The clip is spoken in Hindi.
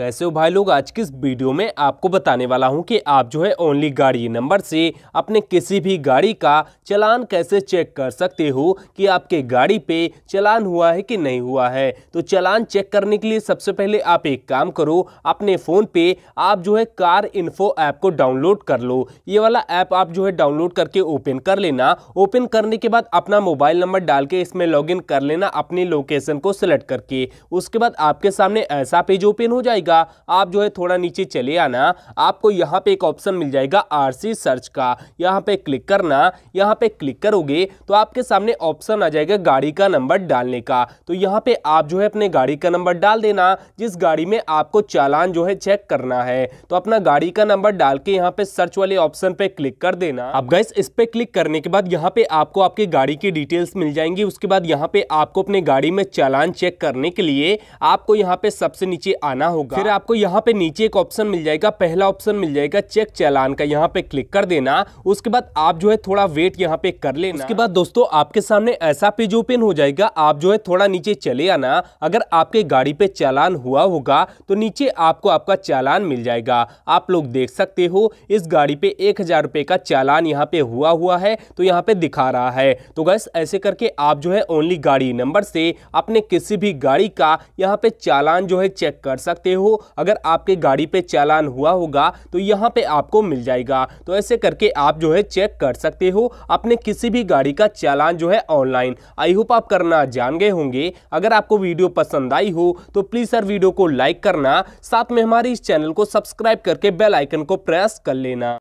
कैसे हो भाई लोग आज की इस वीडियो में आपको बताने वाला हूं कि आप जो है ओनली गाड़ी नंबर से अपने किसी भी गाड़ी का चलान कैसे चेक कर सकते हो कि आपके गाड़ी पे चलान हुआ है कि नहीं हुआ है तो चलान चेक करने के लिए सबसे पहले आप एक काम करो अपने फ़ोन पे आप जो है कार इन्फो ऐप को डाउनलोड कर लो ये वाला ऐप आप जो है डाउनलोड करके ओपन कर लेना ओपन करने के बाद अपना मोबाइल नंबर डाल के इसमें लॉग कर लेना अपनी लोकेशन को सिलेक्ट करके उसके बाद आपके सामने ऐसा पेज ओपन हो जाएगा जाएगा आप जो है थोड़ा नीचे चले आना आपको यहाँ पे एक ऑप्शन मिल जाएगा आर सर्च का यहाँ पे क्लिक करना यहाँ पे क्लिक करोगे तो आपके सामने ऑप्शन आ जाएगा गाड़ी का नंबर डालने का तो यहाँ पे आप जो है अपने गाड़ी का नंबर डाल देना जिस गाड़ी में आपको चालान जो है चेक करना है तो अपना गाड़ी का नंबर डाल के यहाँ पे सर्च वाले ऑप्शन पे क्लिक कर देना अब गैस इस पे क्लिक करने के बाद यहाँ पे आपको आपकी गाड़ी की डिटेल्स मिल जाएंगी उसके बाद यहाँ पे आपको अपने गाड़ी में चालान चेक करने के लिए आपको यहाँ पे सबसे नीचे आना होगा होगा फिर आपको यहाँ पे नीचे एक ऑप्शन मिल जाएगा पहला ऑप्शन मिल जाएगा चेक चालान का यहाँ पे क्लिक कर देना उसके बाद आप जो है थोड़ा वेट यहाँ पे कर लेना उसके बाद दोस्तों आपके सामने ऐसा पेज ओपन हो जाएगा आप जो है थोड़ा नीचे चले आना अगर आपके गाड़ी पे चालान हुआ होगा तो नीचे आपको आपका चालान मिल जाएगा आप लोग देख सकते हो इस गाड़ी पे एक हजार रुपये का चालान यहाँ पे हुआ हुआ है तो यहाँ पे दिखा रहा है तो गैस ऐसे करके आप जो है ओनली गाड़ी नंबर से अपने किसी भी गाड़ी का यहाँ पे चालान जो है चेक कर सकते हो हो अगर आपके गाड़ी पे चालान हुआ होगा तो यहाँ पे आपको मिल जाएगा तो ऐसे करके आप जो है चेक कर सकते हो अपने किसी भी गाड़ी का चालान जो है ऑनलाइन आई होप आप करना जान गए होंगे अगर आपको वीडियो पसंद आई हो तो प्लीज़ सर वीडियो को लाइक करना साथ में हमारे इस चैनल को सब्सक्राइब करके बेल आइकन को प्रेस कर लेना